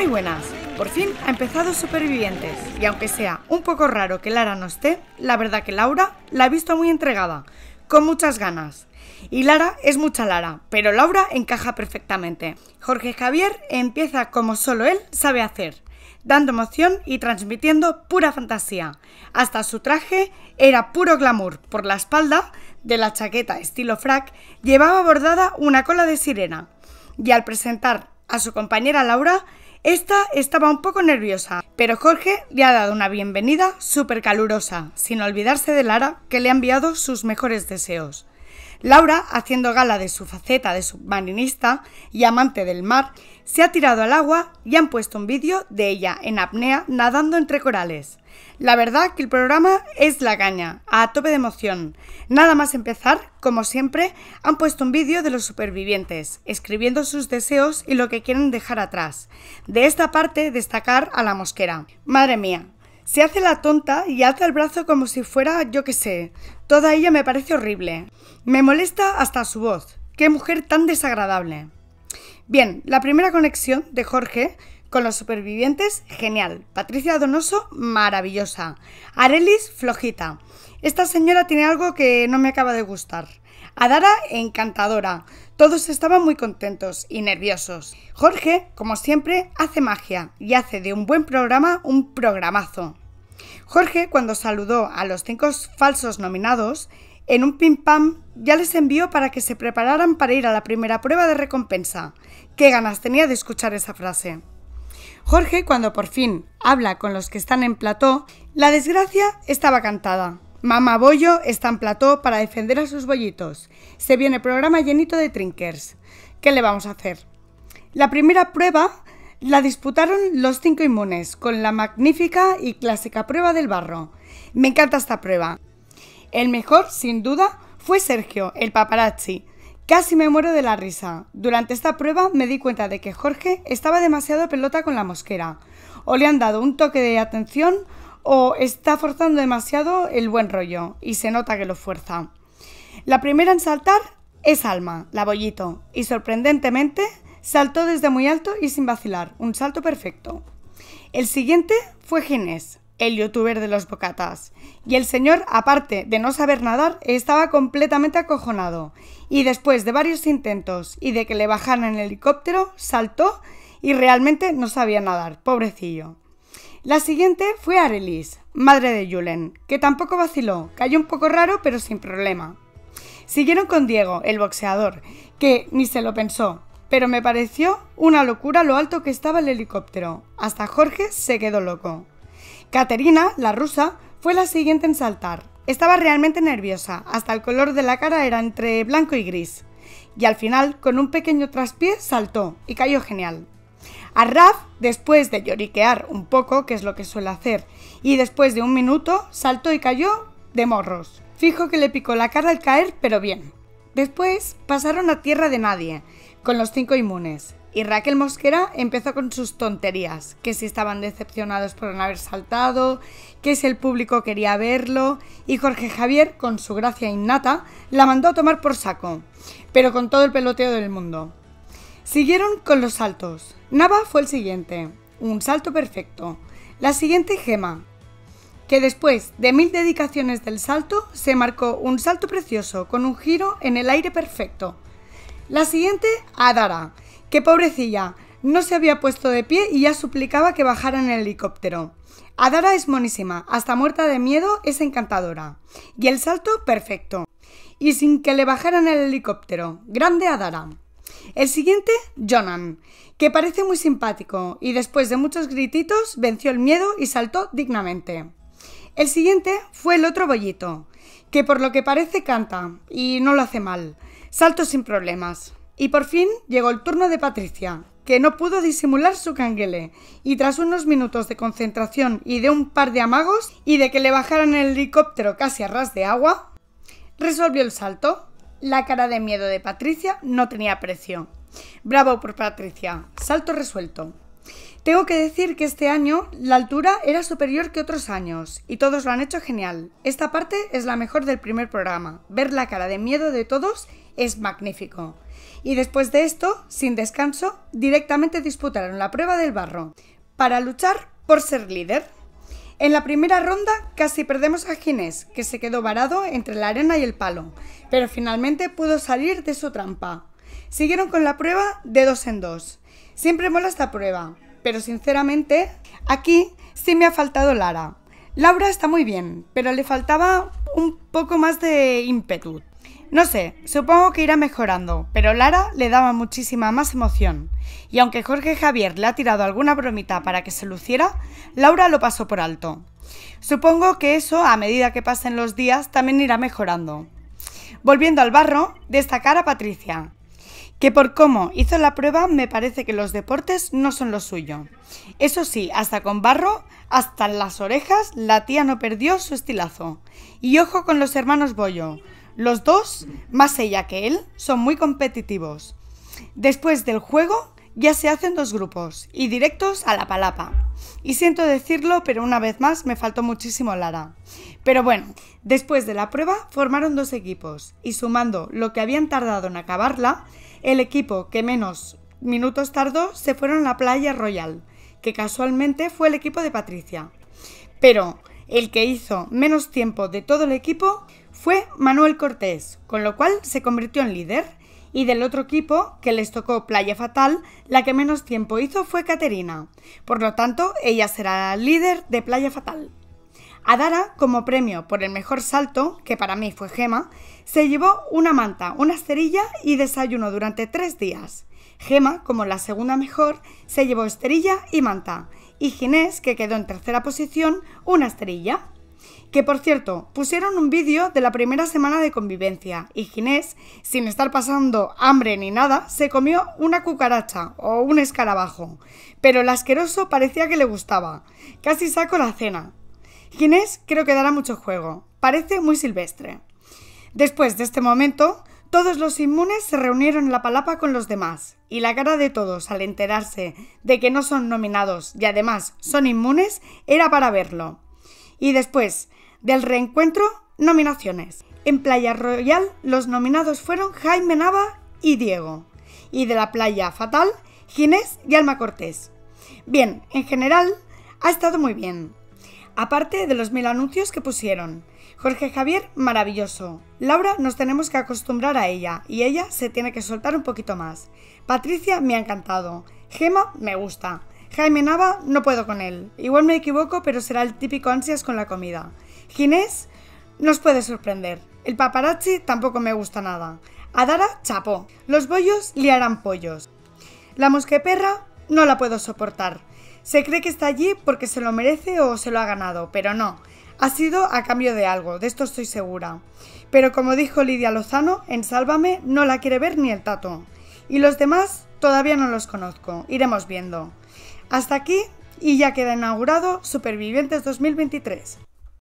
Muy buenas. Por fin ha empezado Supervivientes y aunque sea un poco raro que Lara no esté, la verdad que Laura la ha visto muy entregada, con muchas ganas. Y Lara es mucha Lara, pero Laura encaja perfectamente. Jorge Javier empieza como solo él sabe hacer, dando emoción y transmitiendo pura fantasía. Hasta su traje era puro glamour. Por la espalda de la chaqueta estilo frac llevaba bordada una cola de sirena. Y al presentar a su compañera Laura, esta estaba un poco nerviosa, pero Jorge le ha dado una bienvenida súper calurosa, sin olvidarse de Lara, que le ha enviado sus mejores deseos. Laura, haciendo gala de su faceta de submarinista y amante del mar, se ha tirado al agua y han puesto un vídeo de ella en apnea nadando entre corales. La verdad que el programa es la caña, a tope de emoción. Nada más empezar, como siempre, han puesto un vídeo de los supervivientes, escribiendo sus deseos y lo que quieren dejar atrás. De esta parte, destacar a la mosquera. Madre mía, se hace la tonta y alza el brazo como si fuera, yo qué sé. Toda ella me parece horrible. Me molesta hasta su voz. Qué mujer tan desagradable. Bien, la primera conexión de Jorge con los supervivientes, genial. Patricia Donoso, maravillosa. Arelis, flojita. Esta señora tiene algo que no me acaba de gustar. Adara, encantadora. Todos estaban muy contentos y nerviosos. Jorge, como siempre, hace magia y hace de un buen programa un programazo. Jorge, cuando saludó a los cinco falsos nominados, en un pim pam ya les envió para que se prepararan para ir a la primera prueba de recompensa. Qué ganas tenía de escuchar esa frase. Jorge, cuando por fin habla con los que están en plató, la desgracia estaba cantada. Mamá Bollo está en plató para defender a sus bollitos. Se viene programa llenito de trinkers. ¿Qué le vamos a hacer? La primera prueba la disputaron los cinco inmunes con la magnífica y clásica prueba del barro. Me encanta esta prueba. El mejor, sin duda, fue Sergio, el paparazzi, Casi me muero de la risa. Durante esta prueba me di cuenta de que Jorge estaba demasiado pelota con la mosquera. O le han dado un toque de atención o está forzando demasiado el buen rollo y se nota que lo fuerza. La primera en saltar es Alma, la bollito, y sorprendentemente saltó desde muy alto y sin vacilar, un salto perfecto. El siguiente fue Ginés, el youtuber de los bocatas. Y el señor, aparte de no saber nadar, estaba completamente acojonado. Y después de varios intentos y de que le bajaran el helicóptero, saltó y realmente no sabía nadar, pobrecillo. La siguiente fue Arelis, madre de Julen, que tampoco vaciló, cayó un poco raro pero sin problema. Siguieron con Diego, el boxeador, que ni se lo pensó, pero me pareció una locura lo alto que estaba el helicóptero. Hasta Jorge se quedó loco. Caterina, la rusa, fue la siguiente en saltar. Estaba realmente nerviosa, hasta el color de la cara era entre blanco y gris. Y al final, con un pequeño traspié, saltó y cayó genial. A Raf, después de lloriquear un poco, que es lo que suele hacer, y después de un minuto, saltó y cayó de morros. Fijo que le picó la cara al caer, pero bien. Después pasaron a tierra de nadie, con los cinco inmunes. Y Raquel Mosquera empezó con sus tonterías, que si estaban decepcionados por no haber saltado, que si el público quería verlo, y Jorge Javier, con su gracia innata, la mandó a tomar por saco, pero con todo el peloteo del mundo. Siguieron con los saltos. Nava fue el siguiente, un salto perfecto. La siguiente Gema, que después de mil dedicaciones del salto, se marcó un salto precioso con un giro en el aire perfecto. La siguiente Adara, que pobrecilla, no se había puesto de pie y ya suplicaba que bajaran el helicóptero. Adara es monísima, hasta muerta de miedo es encantadora. Y el salto, perfecto. Y sin que le bajaran el helicóptero. Grande Adara. El siguiente, Jonan, que parece muy simpático y después de muchos grititos venció el miedo y saltó dignamente. El siguiente fue el otro bollito, que por lo que parece canta y no lo hace mal. Salto sin problemas. Y por fin llegó el turno de Patricia, que no pudo disimular su canguele, y tras unos minutos de concentración y de un par de amagos y de que le bajaran el helicóptero casi a ras de agua, resolvió el salto. La cara de miedo de Patricia no tenía precio. Bravo por Patricia, salto resuelto. Tengo que decir que este año la altura era superior que otros años y todos lo han hecho genial. Esta parte es la mejor del primer programa. Ver la cara de miedo de todos es magnífico. Y después de esto, sin descanso, directamente disputaron la prueba del barro para luchar por ser líder. En la primera ronda casi perdemos a Ginés, que se quedó varado entre la arena y el palo, pero finalmente pudo salir de su trampa. Siguieron con la prueba de dos en dos. Siempre mola esta prueba, pero sinceramente, aquí sí me ha faltado Lara. Laura está muy bien, pero le faltaba un poco más de ímpetu. No sé, supongo que irá mejorando, pero Lara le daba muchísima más emoción. Y aunque Jorge Javier le ha tirado alguna bromita para que se luciera, Laura lo pasó por alto. Supongo que eso, a medida que pasen los días, también irá mejorando. Volviendo al barro, destacar a Patricia, que por cómo hizo la prueba me parece que los deportes no son lo suyo. Eso sí, hasta con barro, hasta las orejas, la tía no perdió su estilazo. Y ojo con los hermanos Bollo. Los dos, más ella que él, son muy competitivos. Después del juego, ya se hacen dos grupos, y directos a la palapa. Y siento decirlo, pero una vez más me faltó muchísimo Lara. Pero bueno, después de la prueba formaron dos equipos, y sumando lo que habían tardado en acabarla, el equipo que menos minutos tardó se fueron a la playa Royal, que casualmente fue el equipo de Patricia. Pero el que hizo menos tiempo de todo el equipo fue Manuel Cortés, con lo cual se convirtió en líder y del otro equipo, que les tocó Playa Fatal, la que menos tiempo hizo fue Caterina. Por lo tanto, ella será la líder de Playa Fatal. Adara, como premio por el mejor salto, que para mí fue Gema, se llevó una manta, una esterilla y desayuno durante tres días. Gema, como la segunda mejor, se llevó esterilla y manta, y Ginés, que quedó en tercera posición, una esterilla. Que por cierto, pusieron un vídeo de la primera semana de convivencia y Ginés, sin estar pasando hambre ni nada, se comió una cucaracha o un escarabajo, pero el asqueroso parecía que le gustaba. Casi saco la cena. Ginés creo que dará mucho juego, parece muy silvestre. Después de este momento, todos los inmunes se reunieron en la palapa con los demás, y la cara de todos al enterarse de que no son nominados y además son inmunes era para verlo. Y después del reencuentro, nominaciones. En Playa Royal, los nominados fueron Jaime Nava y Diego. Y de la Playa Fatal, Ginés y Alma Cortés. Bien, en general, ha estado muy bien. Aparte de los mil anuncios que pusieron. Jorge Javier, maravilloso. Laura, nos tenemos que acostumbrar a ella y ella se tiene que soltar un poquito más. Patricia, me ha encantado. Gema, me gusta. Jaime Nava, no puedo con él. Igual me equivoco, pero será el típico ansias con la comida. Ginés nos puede sorprender. El paparazzi tampoco me gusta nada. Adara, chapó. Los bollos liarán pollos. La mosqueperra no la puedo soportar. Se cree que está allí porque se lo merece o se lo ha ganado, pero no. Ha sido a cambio de algo, de esto estoy segura. Pero como dijo Lidia Lozano, en Sálvame no la quiere ver ni el tato. Y los demás todavía no los conozco, iremos viendo. Hasta aquí y ya queda inaugurado Supervivientes 2023.